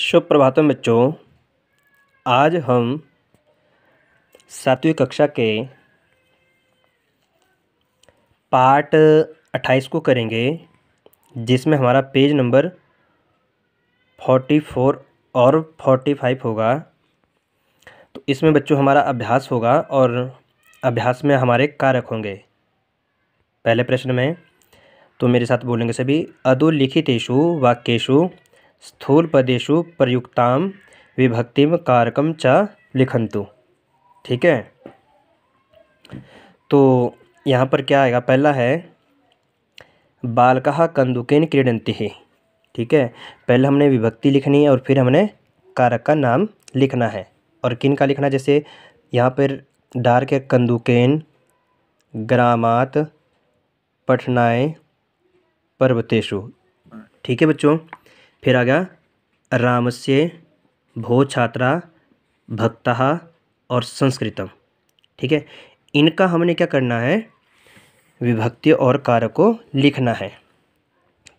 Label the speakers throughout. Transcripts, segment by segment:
Speaker 1: शुभ प्रभातम बच्चों आज हम सातवीं कक्षा के पार्ट अट्ठाईस को करेंगे जिसमें हमारा पेज नंबर फोर्टी फोर और फोर्टी फाइव होगा तो इसमें बच्चों हमारा अभ्यास होगा और अभ्यास में हमारे कारक होंगे पहले प्रश्न में तो मेरे साथ बोलेंगे सभी अधोलिखितेशु वाक्येशु स्थूलपदेशु प्रयुक्ता विभक्ति कारकम च लिखन्तु ठीक है तो यहाँ पर क्या आएगा पहला है बालक कंदुकेन क्रीडंती है ठीक है पहले हमने विभक्ति लिखनी है और फिर हमने कारक का नाम लिखना है और किन का लिखना जैसे यहाँ पर डार्क है कंदुकेन ग्रामात पठनाएँ पर्वतेशु ठीक है बच्चों फिर आ गया राम से भो छात्रा भक्ता और संस्कृतम ठीक है इनका हमने क्या करना है विभक्ति और कारक को लिखना है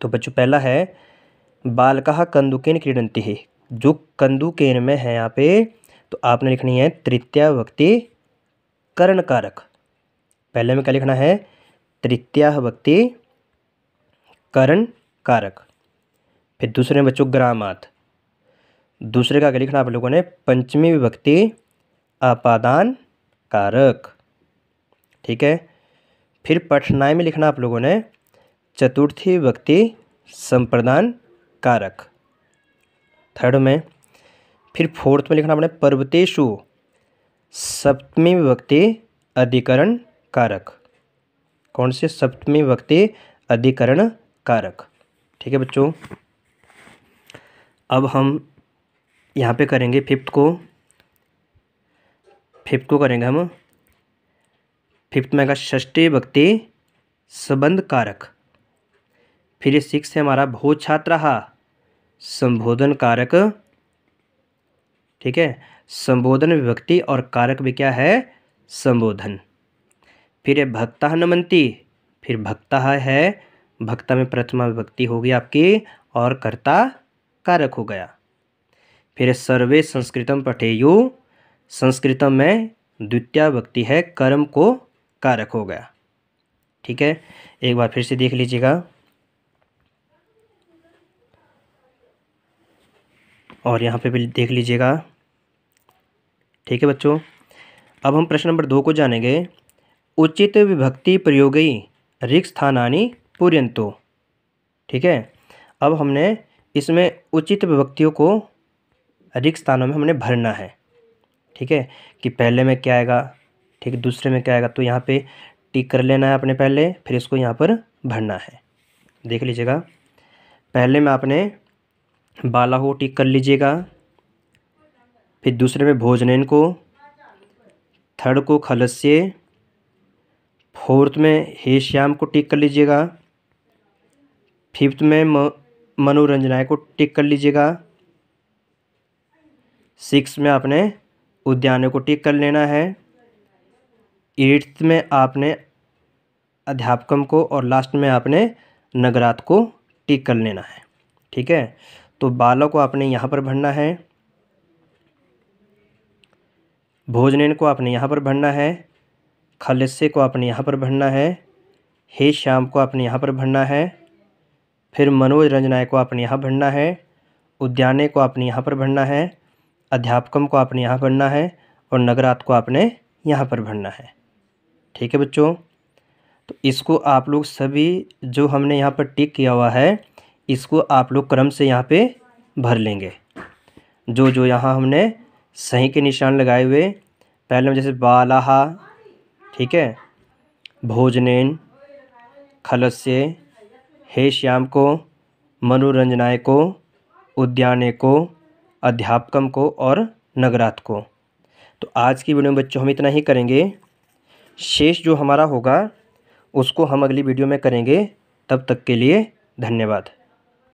Speaker 1: तो बच्चों पहला है बालका कंदुकेन क्रीडंती है जो कंदुकेन में है यहाँ पे तो आपने लिखनी है तृतीया भक्ति करण कारक पहले में क्या लिखना है तृतीया भक्ति करण कारक फिर दूसरे में बच्चों ग्रामात दूसरे का लिखना आप लोगों ने पंचमी विभक्ति अपादान कारक ठीक है फिर पठनाई में लिखना आप लोगों ने चतुर्थी विभक्ति संप्रदान कारक थर्ड में फिर फोर्थ में लिखना आपने पर्वतेशु सप्तमी विभक्ति अधिकरण कारक कौन से सप्तमी विभक्ति अधिकरण कारक ठीक है बच्चों अब हम यहाँ पे करेंगे फिफ्थ को फिफ्थ को करेंगे हम फिफ्थ में आएगा षष्ठी भक्ति संबंध कारक फिर सिक्स है हमारा भो रहा संबोधन कारक ठीक है संबोधन विभक्ति और कारक भी क्या है संबोधन फिर भक्ता नमंती फिर भक्ता है भक्ता में प्रथमा विभक्ति होगी आपकी और कर्ता कारक हो गया फिर सर्वे संस्कृतम पठेयु संस्कृतम में द्वितीय भक्ति है कर्म को कारक हो गया ठीक है एक बार फिर से देख लीजिएगा और यहाँ पे भी देख लीजिएगा ठीक है बच्चों अब हम प्रश्न नंबर दो को जानेंगे उचित विभक्ति प्रयोगी रिक्स स्थानानी पूर्यंतो ठीक है अब हमने इसमें उचित विभक्तियों को अधिक स्थानों में हमने भरना है ठीक है कि पहले में क्या आएगा ठीक दूसरे में क्या आएगा तो यहाँ पे टिक कर लेना है आपने पहले फिर इसको यहाँ पर भरना है देख लीजिएगा पहले में आपने बाला हो टिक कर लीजिएगा फिर दूसरे में भोजनैन को थर्ड को खलस्य फोर्थ में हे श्याम को टिक कर लीजिएगा फिफ्थ में म मनोरंजनाएँ को टिक कर लीजिएगा सिक्स में आपने उद्यान को टिक कर लेना है एट्थ में आपने अध्यापकम को और लास्ट में आपने नगरात को टिक कर लेना है ठीक है तो बालों को आपने यहाँ पर भरना है भोजनेन को आपने यहाँ पर भरना है खलस्य को आपने यहाँ पर भरना है हे श्याम को आपने यहाँ पर भरना है फिर मनोज रंजनाय को आपने यहाँ भरना है उद्याने को आपने यहाँ पर भरना है अध्यापकम को आपने यहाँ भरना है और नगरात को आपने यहाँ पर भरना है ठीक है बच्चों तो इसको आप लोग सभी जो हमने यहाँ पर टिक किया हुआ है इसको आप लोग क्रम से यहाँ पे भर लेंगे जो जो यहाँ हमने सही के निशान लगाए हुए पहले में जैसे बालाहा ठीक है भोजनेन खलस्य हे श्याम को मनोरंजनाय को उद्याने को अध्यापकम को और नगरात को तो आज की वीडियो में बच्चों हम इतना ही करेंगे शेष जो हमारा होगा उसको हम अगली वीडियो में करेंगे तब तक के लिए धन्यवाद